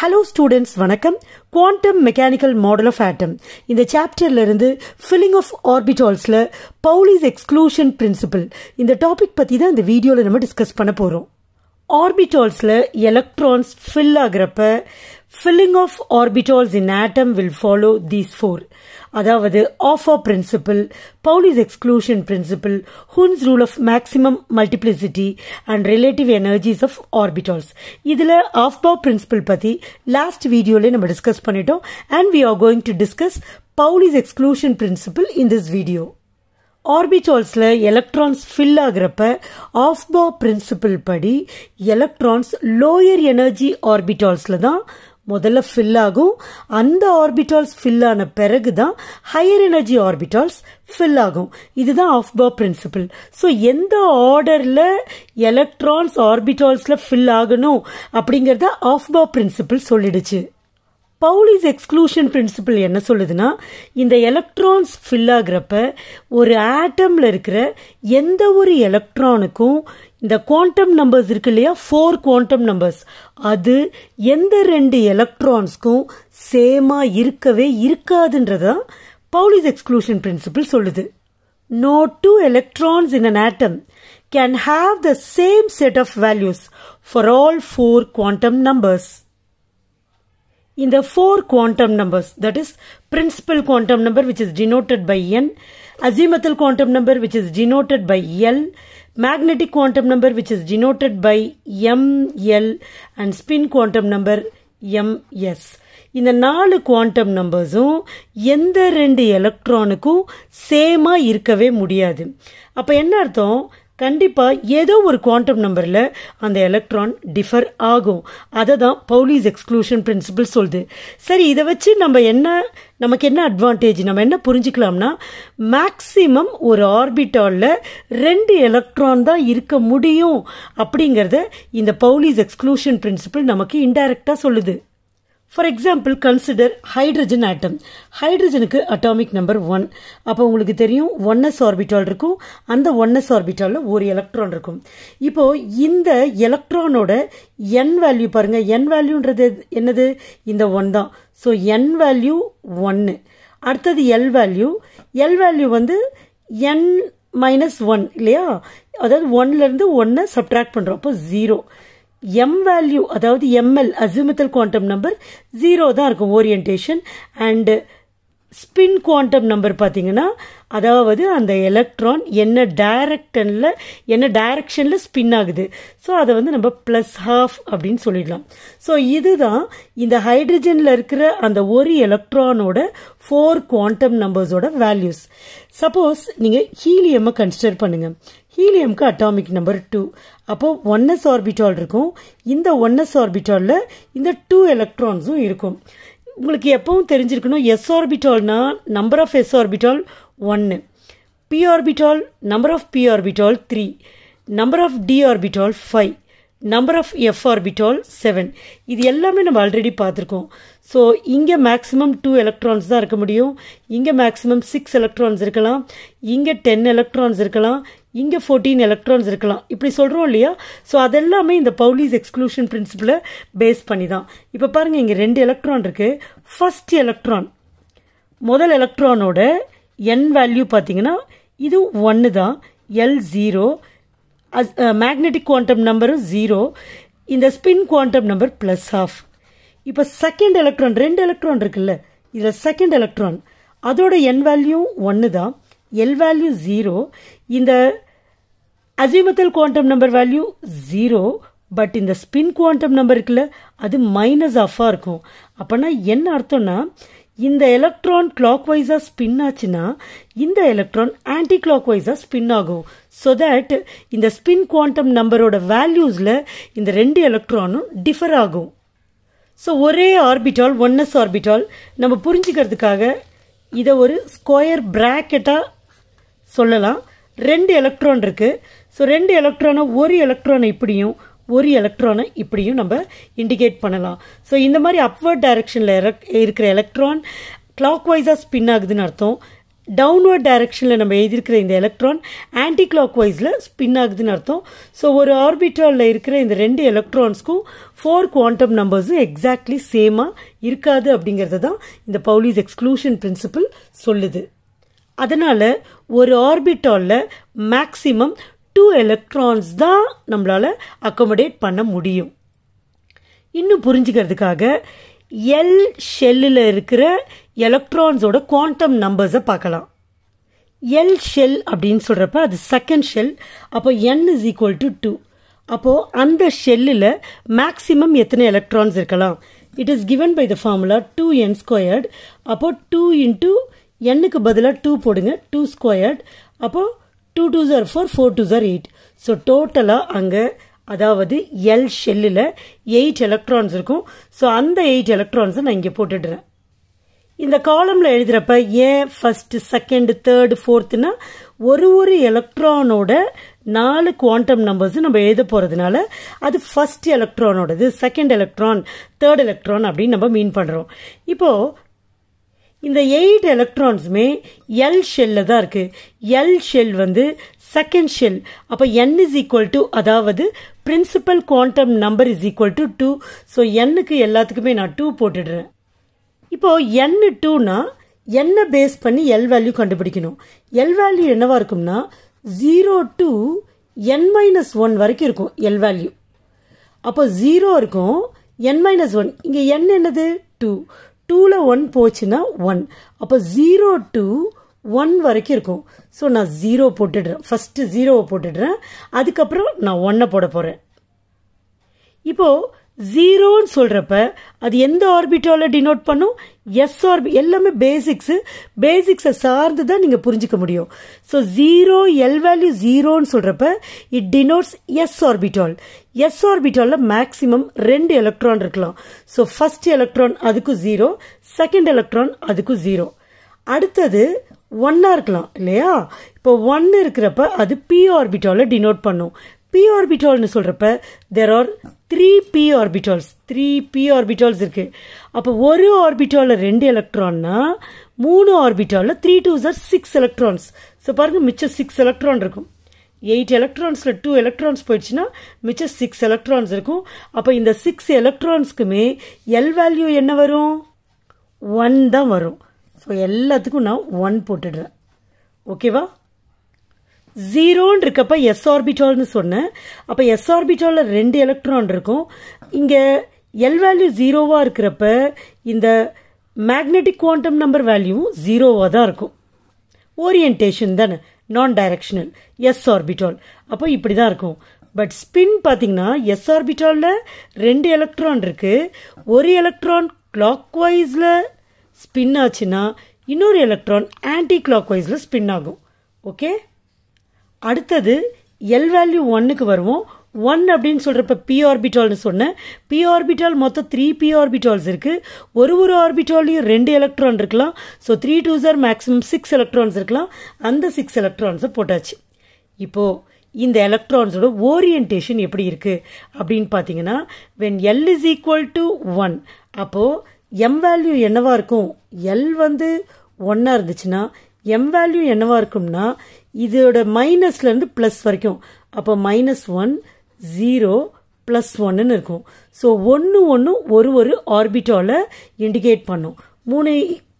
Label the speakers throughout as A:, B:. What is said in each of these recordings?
A: hello students வணக்கம் quantum mechanical model of atom இந்த சாப்டர்லேருந்து ஃபில்லிங் ஆஃப் ஆர்பிட்டால்ஸில் பவுலிஸ் எக்ஸ்க்ளூஷன் பிரின்சிபல் இந்த டாபிக் பற்றி தான் இந்த வீடியோவில் நம்ம டிஸ்கஸ் பண்ண போகிறோம் ஆர்பிட்டால்ஸில் எலக்ட்ரான்ஸ் ஃபில் ஆகிறப்ப filling of orbitals in atom will follow these four அதாவது aufbau principle Pauli's exclusion principle Hund's rule of maximum multiplicity and relative energies of orbitals இதில் ஆஃபா பிரின்சிபிள் பற்றி லாஸ்ட் வீடியோவில் நம்ம டிஸ்கஸ் பண்ணிட்டோம் and we are going to discuss Pauli's exclusion principle in this video ஆர்பிட்டால்ஸில் electrons fill ஆகிறப்ப aufbau principle படி electrons lower energy ஆர்பிட்டால்ஸில் தான் முதல்ல ஃபில் ஆகும் அந்த ஆர்பிட்டால்ஸ் ஃபில் ஆன பிறகு தான் ஹையர் எனர்ஜி ஆர்பிட்டால்ஸ் ஃபில் ஆகும் இதுதான் ஆஃப் பா பிரின்சிபிள் ஸோ எந்த ஆர்டரில் எலக்ட்ரான்ஸ் ஆர்பிட்டால்ஸில் ஃபில் ஆகணும் அப்படிங்கிறத ஆஃப் பா பிரின்சிபிள் சொல்லிடுச்சு பவுலிஸ் எக்ஸ்க்ளூஷன் பிரின்சிபிள் என்ன சொல்லுதுன்னா இந்த எலக்ட்ரான்ஸ் ஃபில் ஆகிறப்ப ஒரு ஆட்டமில் இருக்கிற எந்த ஒரு எலக்ட்ரானுக்கும் இந்த குவாண்டம் நம்பர்ஸ் இருக்கு இல்லையா ஃபோர் குவாண்டம் நம்பர்ஸ் அது எந்த ரெண்டு எலக்ட்ரான்ஸ்க்கும் சேமாக இருக்கவே இருக்காதுன்றதான் பவுலிஸ் எக்ஸ்க்ளூஷன் பிரின்சிபிள் சொல்லுது no two electrons in an atom can have the same set of values for all four quantum numbers இந்த four quantum numbers that is principal quantum number which is denoted by n azimuthal quantum number which is denoted by l magnetic quantum number which is denoted by m l and spin quantum number m s இந்த நாலு quantum நம்பர்ஸும் எந்த ரெண்டு எலக்ட்ரானுக்கும் சேமாக இருக்கவே முடியாது அப்போ என்ன அர்த்தம் கண்டிப்பாக ஏதோ ஒரு குவாண்டம் நம்பரில் அந்த எலக்ட்ரான் டிஃபர் ஆகும் அதை தான் பவுலீஸ் எக்ஸ்க்ளூஷன் பிரின்சிபல் சொல்லுது சரி இதை வச்சு நம்ம என்ன நமக்கு என்ன அட்வான்டேஜ் நம்ம என்ன புரிஞ்சுக்கலாம்னா மேக்ஸிமம் ஒரு ஆர்பிட்டாலில் ரெண்டு எலக்ட்ரான் தான் இருக்க முடியும் அப்படிங்கிறத இந்த பவுலீஸ் எக்ஸ்க்ளூஷன் பிரின்சிபல் நமக்கு இன்டைரக்டாக சொல்லுது for example consider hydrogen atom ஹைட்ரஜனுக்கு அட்டாமிக் நம்பர் ஒன் அப்போ உங்களுக்கு தெரியும் ஒன்னஸ் ஆர்பிட்டால் இருக்கும் அந்த ஒன்னஸ் ஆர்பிட்டாலில் ஒரு எலக்ட்ரான் இருக்கும் இப்போது இந்த எலக்ட்ரானோட என் வேல்யூ பாருங்கள் என் வேல்யூன்றது என்னது இந்த ஒன் தான் ஸோ என் வேல்யூ ஒன்று அடுத்தது எல் வேல்யூ எல் வேல்யூ வந்து என் மைனஸ் ஒன் இல்லையா அதாவது ஒன்லேருந்து ஒன்னை சப்ட்ராக்ட் பண்ணுறோம் அப்போ ஜீரோ எம் வேல்யூ அதாவது m l azimuthal quantum number zero தான் இருக்கும் orientation and spin quantum number பார்த்தீங்கன்னா அதாவது அந்த எலக்ட்ரான் என்ன டைரக்டனில் என்ன டைரக்ஷனில் ஸ்பின் ஆகுது ஸோ அதை வந்து நம்ம ப்ளஸ் ஹாஃப் அப்படின்னு சொல்லிடலாம் ஸோ இதுதான் இந்த ஹைட்ரஜனில் இருக்கிற அந்த ஒரு எலக்ட்ரானோட ஃபோர் குவாண்டம் நம்பர்ஸோட வேல்யூஸ் சப்போஸ் நீங்கள் ஹீலியம்மை கன்சிடர் பண்ணுங்கள் ஹீலியம்க்கு அட்டாமிக் நம்பர் டூ அப்போது ஒன்னஸ் ஆர்பிட்டால் இருக்கும் இந்த ஒன்னஸ் ஆர்பிட்டாலில் இந்த டூ எலக்ட்ரான்ஸும் இருக்கும் உங்களுக்கு எப்பவும் தெரிஞ்சிருக்கணும் எஸ் ஆர்பிட்டால்னா நம்பர் ஆஃப் எஸ் ஆர்பிட்டால் ஒன்று p orbital number of p orbital three number of d orbital five number of f orbital seven இது எல்லாமே நம்ம ஆல்ரெடி பார்த்துருக்கோம் ஸோ இங்கே மேக்ஸிமம் டூ எலக்ட்ரான்ஸ் தான் இருக்க முடியும் இங்கே மேக்ஸிமம் சிக்ஸ் எலக்ட்ரான்ஸ் இருக்கலாம் இங்கே டென் எலக்ட்ரான்ஸ் இருக்கலாம் இங்கே ஃபோர்டீன் எலக்ட்ரான்ஸ் இருக்கலாம் இப்படி சொல்கிறோம் இல்லையா ஸோ அதெல்லாமே இந்த பவுலிஸ் எக்ஸ்க்ளூஷன் பிரின்சிபிளை பேஸ் பண்ணி தான் இப்போ பாருங்கள் இங்கே ரெண்டு எலக்ட்ரான் இருக்குது ஃபஸ்ட் எலக்ட்ரான் முதல் எலக்ட்ரானோட என் வேல்யூ பார்த்தீங்கன்னா இது ஒன்று தான் எல் ஜீரோ மேக்னெட்டிக் குவாண்டம் நம்பரும் ஜீரோ இந்த spin quantum number plus half இப்போ செகண்ட் எலக்ட்ரான் ரெண்டு எலக்ட்ரான் இருக்குல்ல இதில் செகண்ட் எலக்ட்ரான் அதோட என் வேல்யூ ஒன்று தான் எல் வேல்யூ ஜீரோ இந்த azimuthal quantum number value zero but இந்த ஸ்பின் குவாண்டம் நம்பர் இருக்குல்ல அது மைனஸ் ஆஃபாக இருக்கும் அப்போனா என்ன அர்த்தம்னா இந்த எலக்ட்ரான் கிளாக் வைஸாக ஸ்பின் ஆச்சுன்னா இந்த எலக்ட்ரான் ஆன்டி கிளாக் வைஸாக ஸ்பின் ஆகும் ஸோ தட் இந்த ஸ்பின் குவாண்டம் நம்பரோட வேல்யூஸில் இந்த ரெண்டு எலக்ட்ரானும் டிஃபர் ஆகும் ஸோ ஒரே ஆர்பிட்டால் ஒன்னஸ் ஆர்பிட்டால் நம்ம புரிஞ்சுக்கிறதுக்காக இதை ஒரு ஸ்கொயர் ப்ராக்கெட்டாக சொல்லலாம் ரெண்டு எலக்ட்ரான் இருக்குது ஸோ ரெண்டு எலக்ட்ரானை ஒரு எலக்ட்ரானை இப்படியும் ஒரு எலக்ட்ரானை இப்படியும் நம்ம இண்டிகேட் பண்ணலாம் ஸோ இந்த மாதிரி அப்வர்ட் டைரக்ஷனில் இருக்கிற எலக்ட்ரான் கிளாக் வைஸாக ஸ்பின் ஆகுதுன்னு அர்த்தம் டவுன்வர்ட் டைரக்ஷனில் நம்ம எழுதியிருக்கிற இந்த எலக்ட்ரான் ஆன்டி கிளாக் வைஸில் ஸ்பின் ஆகுதுன்னு அர்த்தம் ஸோ ஒரு ஆர்பிட்டாலில் இருக்கிற இந்த ரெண்டு எலக்ட்ரான்ஸ்க்கும் ஃபோர் குவாண்டம் நம்பர்ஸும் எக்ஸாக்ட்லி சேமாக இருக்காது அப்படிங்கிறது தான் இந்த பவுலிஸ் எக்ஸ்க்ளூஷன் பிரின்சிபிள் சொல்லுது அதனால் ஒரு ஆர்பிட்டாலில் மேக்ஸிமம் டூ எலக்ட்ரான்ஸ் தான் நம்மளால் அக்கோமடேட் பண்ண முடியும் இன்னும் புரிஞ்சுக்கிறதுக்காக எல் ஷெல்லில் இருக்கிற எலக்ட்ரான்ஸோட குவாண்டம் நம்பர்ஸை பார்க்கலாம் எல் ஷெல் அப்படின்னு சொல்கிறப்ப அது செகண்ட் ஷெல் அப்போ n is equal to two அப்போது அந்த ஷெல்லில் மேக்ஸிமம் எத்தனை எலக்ட்ரான்ஸ் இருக்கலாம் it is given by the formula two n squared அப்போது டூ இன்ட்டு எண்ணுக்கு பதிலாக டூ போடுங்க டூ ஸ்கொயர்டு அப்போது டூ டூ ஜார் ஃபோர் ஃபோர் டூ ஜார் எயிட் ஸோ டோட்டலாக அங்கே அதாவது எல் ஷெல்லில் எயிட் எலக்ட்ரான்ஸ் இருக்கும் ஸோ அந்த எயிட் எலக்ட்ரான்ஸை நான் இங்கே போட்டுடுறேன் இந்த காலமில் எழுதுகிறப்ப ஏன் ஃபஸ்ட்டு செகண்டு தேர்டு ஃபோர்த்துனா ஒரு ஒரு எலக்ட்ரானோட நாலு குவாண்டம் நம்பர்ஸ் நம்ம எழுத போகிறதுனால அது ஃபஸ்ட் எலக்ட்ரானோடது செகண்ட் எலக்ட்ரான் தேர்ட் எலக்ட்ரான் அப்படின்னு நம்ம மீன் பண்ணுறோம் இப்போது இந்த எயிட் எலக்ட்ரான்ஸுமே எல் ஷெல்லில் தான் இருக்குது எல் ஷெல் வந்து செகண்ட் ஷெல் அப்போ என் இஸ் ஈக்குவல் டு அதாவது principal quantum number is equal to two so என்னுக்கு எல்லாத்துக்குமே நான் டூ போட்டுடுறேன் இப்போது என் டூனா என்ன பேஸ் பண்ணி எல் வேல்யூ கண்டுபிடிக்கணும் எல் வேல்யூ என்னவாக இருக்கும்னா zero to n minus one வரைக்கும் இருக்கும் எல் வேல்யூ அப்போ ஜீரோ இருக்கும் என் மைனஸ் ஒன் இங்கே என் என்னது டூ டூவில் ஒன் போச்சுன்னா ஒன் அப்போ ஜீரோ டூ ஒன் வரைக்கும் இருக்கும் ஸோ நான் ஜீரோ போட்டுடுறேன் ஃபஸ்ட்டு ஜீரோவை போட்டுடுறேன் அதுக்கப்புறம் நான் ஒன்னை போட போகிறேன் இப்போது ஜீரோன்னு சொல்கிறப்ப அது எந்த ஆர்பிட்டாவில் டினோட் பண்ணும் எஸ் ஆர்பி எல்லாமே பேசிக்ஸு பேசிக்ஸை சார்ந்து தான் நீங்கள் புரிஞ்சிக்க முடியும் ஸோ ஜீரோ எல் வேல்யூ ஜீரோன்னு சொல்கிறப்ப it denotes s orbital s ஆர்பிட்டாலில் மேக்ஸிமம் ரெண்டு எலக்ட்ரான் இருக்கலாம் ஸோ ஃபஸ்ட் எலக்ட்ரான் அதுக்கும் ஜீரோ செகண்ட் எலக்ட்ரான் அதுக்கும் ஜீரோ அடுத்தது ஒன்னாக இருக்கலாம் இல்லையா இப்போ ஒன்று இருக்கிறப்ப அது பி ஆர்பிட்டாவில் டினோட் பண்ணும் பி ஆர்பிட்டால்னு சொல்கிறப்ப there are three p orbitals three p orbitals இருக்குது அப்போ ஒரு ஆர்பிட்டாலில் ரெண்டு எலக்ட்ரான்னா மூணு ஆர்பிட்டாலில் த்ரீ டூ சார் சிக்ஸ் எலக்ட்ரான்ஸ் ஸோ பாருங்கள் மிச்சம் சிக்ஸ் எலக்ட்ரான் இருக்கும் எயிட் எலக்ட்ரான்ஸில் டூ எலக்ட்ரான்ஸ் போயிடுச்சுன்னா மிச்சம் சிக்ஸ் எலக்ட்ரான்ஸ் இருக்கும் அப்போ இந்த சிக்ஸ் எலக்ட்ரான்ஸ்க்குமே எல் வேல்யூ என்ன வரும் ஒன் தான் வரும் ஸோ எல்லாத்துக்கும் நான் ஒன் போட்டுடுறேன் ஓகேவா ஜீரோன்னு இருக்கப்ப எஸ் ஆர்பிட்டால்னு சொன்னேன் அப்போ எஸ் ஆர்பிட்டாலில் ரெண்டு எலக்ட்ரான் இருக்கும் இங்கே எல் வேல்யூ ஜீரோவாக இருக்கிறப்ப இந்த மேக்னெட்டிக் குவாண்டம் நம்பர் வேல்யூவும் ஜீரோவாக தான் இருக்கும் ஓரியன்டேஷன் தானே நான் டைரக்ஷனல் எஸ் ஆர்பிட்டால் அப்போ இப்படி தான் இருக்கும் பட் ஸ்பின் பார்த்தீங்கன்னா எஸ் ஆர்பிட்டாலில் ரெண்டு எலக்ட்ரான் இருக்குது ஒரு எலக்ட்ரான் கிளாக் வைஸில் ஸ்பின் ஆச்சுன்னா இன்னொரு எலக்ட்ரான் ஆன்டி கிளாக் வைஸில் ஸ்பின் ஆகும் ஓகே அடுத்தது எல் வேல்யூ ஒன்னுக்கு வருவோம் ஒன் அப்படின்னு சொல்கிறப்ப பி ஆர்பிட்டால்னு சொன்னேன் பி ஆர்பிட்டால் மொத்தம் த்ரீ பி ஆர்பிட்டால்ஸ் இருக்குது ஒரு ஒரு ஆர்பிட்டாலையும் ரெண்டு எலக்ட்ரான் இருக்கலாம் ஸோ த்ரீ டூ சார் மேக்ஸிமம் சிக்ஸ் எலக்ட்ரான்ஸ் இருக்கலாம் அந்த சிக்ஸ் எலக்ட்ரான்ஸை போட்டாச்சு இப்போது இந்த எலக்ட்ரான்ஸோட ஓரியன்டேஷன் எப்படி இருக்குது அப்படின்னு பார்த்தீங்கன்னா when l is equal to one அப்போது எம் வேல்யூ என்னவாக இருக்கும் எல் வந்து ஒன்னாக இருந்துச்சுன்னா எம் வேல்யூ என்னவாக இருக்கும்னா இதோட மைனஸ்லேருந்து ப்ளஸ் வரைக்கும் அப்போ மைனஸ் ஒன் ஜீரோ ப்ளஸ் ஒன்னுன்னு இருக்கும் ஸோ ஒன்று ஒன்று ஒரு ஒரு ஆர்பிட்டால இண்டிகேட் பண்ணும் மூணு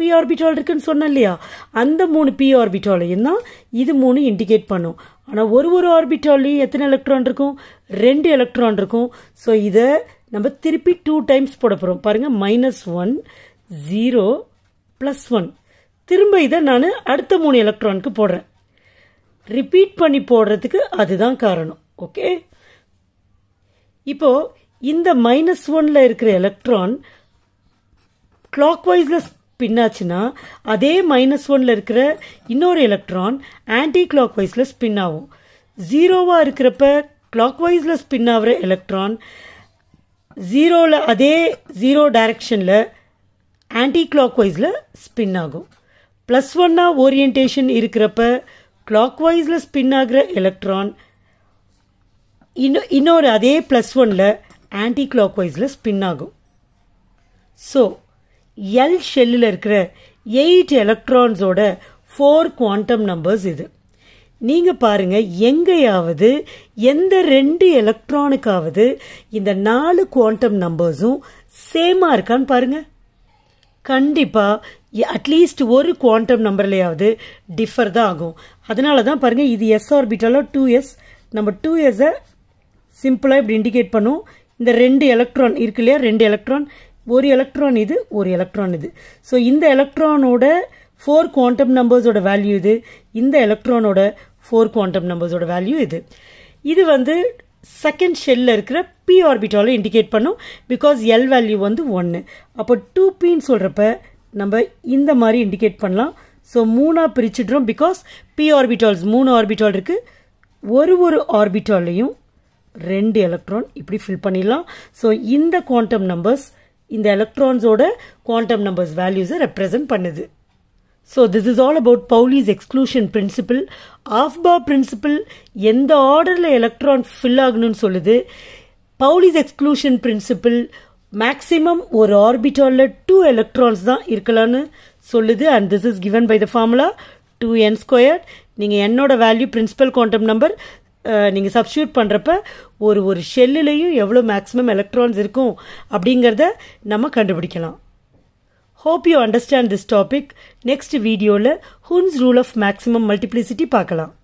A: பி ஆர்பிட்டால் இருக்குன்னு சொன்னேன் இல்லையா அந்த மூணு பி ஆர்பிட்டாலையும் தான் இது மூணு இண்டிகேட் பண்ணும் ஆனால் ஒரு ஒரு ஆர்பிட்டாலையும் எத்தனை எலக்ட்ரான் இருக்கும் ரெண்டு எலக்ட்ரான் இருக்கும் ஸோ இதை நம்ம திருப்பி டூ டைம்ஸ் போட போகிறோம் பாருங்கள் minus one zero plus one திரும்ப இதை நான் அடுத்த மூணு எலக்ட்ரானுக்கு போடுறேன் ரிப்பீட் பண்ணி போடுறதுக்கு அதுதான் காரணம் ஓகே இப்போது இந்த மைனஸ் ஒன்ல இருக்கிற எலக்ட்ரான் கிளாக் வைஸில் ஸ்பின்னாச்சுன்னா அதே மைனஸ் ஒன்ல இருக்கிற இன்னொரு எலக்ட்ரான் ஆன்டி கிளாக் வைஸில் ஸ்பின் ஆகும் ஜீரோவாக இருக்கிறப்ப கிளாக் வைஸில் ஸ்பின் ஆகிற எலக்ட்ரான் ஜீரோவில் அதே ஜீரோ டைரக்ஷனில் ஆன்டி கிளாக் வைஸில் ஸ்பின் ஆகும் ப்ளஸ் ஒன்னாக ஓரியன்டேஷன் இருக்கிறப்ப கிளாக்வைஸில் ஸ்பின் ஆகிற எலக்ட்ரான் இன்னும் இன்னொரு அதே ப்ளஸ் ஒனில் ஆன்டி வைஸில் ஸ்பின் ஆகும் ஸோ எல் ஷெல்லில் இருக்கிற எயிட் எலக்ட்ரான்ஸோட ஃபோர் குவாண்டம் நம்பர்ஸ் இது நீங்கள் பாருங்கள் எங்கேயாவது எந்த ரெண்டு எலக்ட்ரானுக்காவது இந்த நாலு குவாண்டம் நம்பர்ஸும் சேமாக இருக்கான்னு பாருங்கள் கண்டிப்பாக அட்லீஸ்ட் ஒரு குவாண்டம் நம்பர்லையாவது டிஃபர் தான் ஆகும் அதனால தான் பாருங்கள் இது எஸ் ஆர்பிட்டாலும் டூ எஸ் நம்ம டூ எஸ்ஸை சிம்பிளாக இப்படி இண்டிகேட் பண்ணும் இந்த ரெண்டு எலக்ட்ரான் இருக்கு இல்லையா ரெண்டு எலக்ட்ரான் ஒரு எலக்ட்ரான் இது ஒரு எலக்ட்ரான் இது ஸோ இந்த எலக்ட்ரானோட ஃபோர் குவாண்டம் நம்பர்ஸோட வேல்யூ இது இந்த எலக்ட்ரானோட ஃபோர் குவாண்டம் நம்பர்ஸோட வேல்யூ இது இது வந்து செகண்ட் ஷெல்லில் இருக்கிற பி ஆர்பிட்டாலும் இண்டிகேட் பண்ணும் பிகாஸ் எல் வேல்யூ வந்து ஒன்று அப்போ டூ பின்னு சொல்கிறப்ப நம்ம இந்த மாதிரி இண்டிகேட் பண்ணலாம் ஸோ மூணாக பிரிச்சுடுறோம் பிகாஸ் பி ஆர்பிட்டால்ஸ் மூணு ஆர்பிட்டால் இருக்குது ஒரு ஒரு ஆர்பிட்டாலையும் ரெண்டு எலக்ட்ரான் இப்படி ஃபில் பண்ணிடலாம் ஸோ இந்த குவான்டம் நம்பர்ஸ் இந்த எலக்ட்ரான்ஸோட குவான்டம் நம்பர்ஸ் வேல்யூஸை ரெப்ரசன்ட் பண்ணுது so this is all about Pauli's exclusion principle aufbau principle எந்த ஆர்டரில் எலக்ட்ரான் ஃபில் ஆகணும்னு சொல்லுது பவுலிஸ் எக்ஸ்க்ளூஷன் பிரின்சிபிள் மேக்ஸிமம் ஒரு ஆர்பிட்டாலில் டூ எலக்ட்ரான்ஸ் தான் இருக்கலான்னு சொல்லுது and this is given by the formula two n square நீங்கள் என்னோட வேல்யூ பிரின்சிபல் குவாண்டம் நம்பர் நீங்கள் சப்ஸ்டியூட் பண்ணுறப்ப ஒரு ஒரு ஷெல்லுலேயும் எவ்வளோ மேக்ஸிமம் எலக்ட்ரான்ஸ் இருக்கும் அப்படிங்கிறத நம்ம கண்டுபிடிக்கலாம் hope you understand this topic next வீடியோவில் Hund's rule of maximum multiplicity பார்க்கலாம்